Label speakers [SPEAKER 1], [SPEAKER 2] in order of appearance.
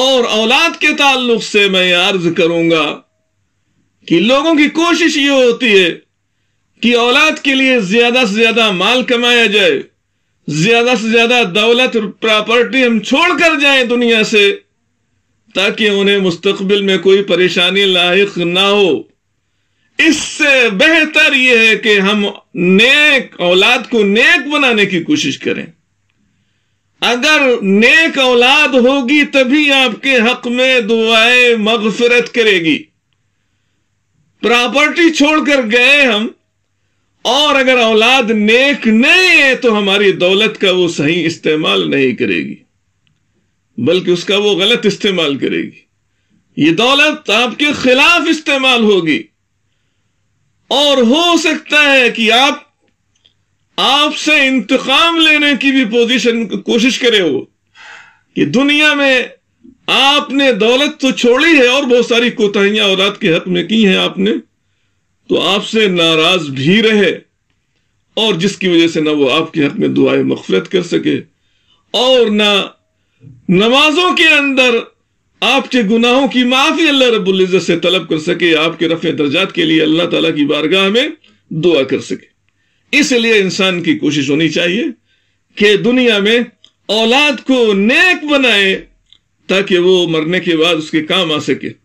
[SPEAKER 1] اور اولاد کے تعلق سے میں یہ عرض کروں گا کہ لوگوں کی کوشش یہ ہوتی ہے کہ اولاد کے لیے زیادہ سے زیادہ مال کمایا جائے زیادہ سے زیادہ دولت پراپرٹی ہم چھوڑ کر جائیں دنیا سے تاکہ انہیں مستقبل میں کوئی پریشانی لاحق نہ ہو اس سے بہتر یہ ہے کہ ہم نیک اولاد کو نیک بنانے کی کوشش کریں اگر نیک اولاد ہوگی تبھی آپ کے حق میں دعائیں مغفرت کرے گی پراپرٹی چھوڑ کر گئے ہم اور اگر اولاد نیک نہیں ہے تو ہماری دولت کا وہ صحیح استعمال نہیں کرے گی بلکہ اس کا وہ غلط استعمال کرے گی یہ دولت آپ کے خلاف استعمال ہوگی اور ہو سکتا ہے کہ آپ آپ سے انتقام لینے کی بھی پوزیشن کوشش کرے ہو کہ دنیا میں آپ نے دولت تو چھوڑی ہے اور بہت ساری کوتاہیاں اولاد کے حق میں کی ہیں آپ نے تو آپ سے ناراض بھی رہے اور جس کی وجہ سے نہ وہ آپ کے حق میں دعائیں مغفرت کر سکے اور نہ نمازوں کے اندر آپ کے گناہوں کی معافی اللہ رب العزت سے طلب کر سکے آپ کے رفع درجات کے لیے اللہ تعالیٰ کی بارگاہ میں دعا کر سکے اس لیے انسان کی کوشش ہونی چاہیے کہ دنیا میں اولاد کو نیک بنائے تاکہ وہ مرنے کے بعد اس کے کام آ سکے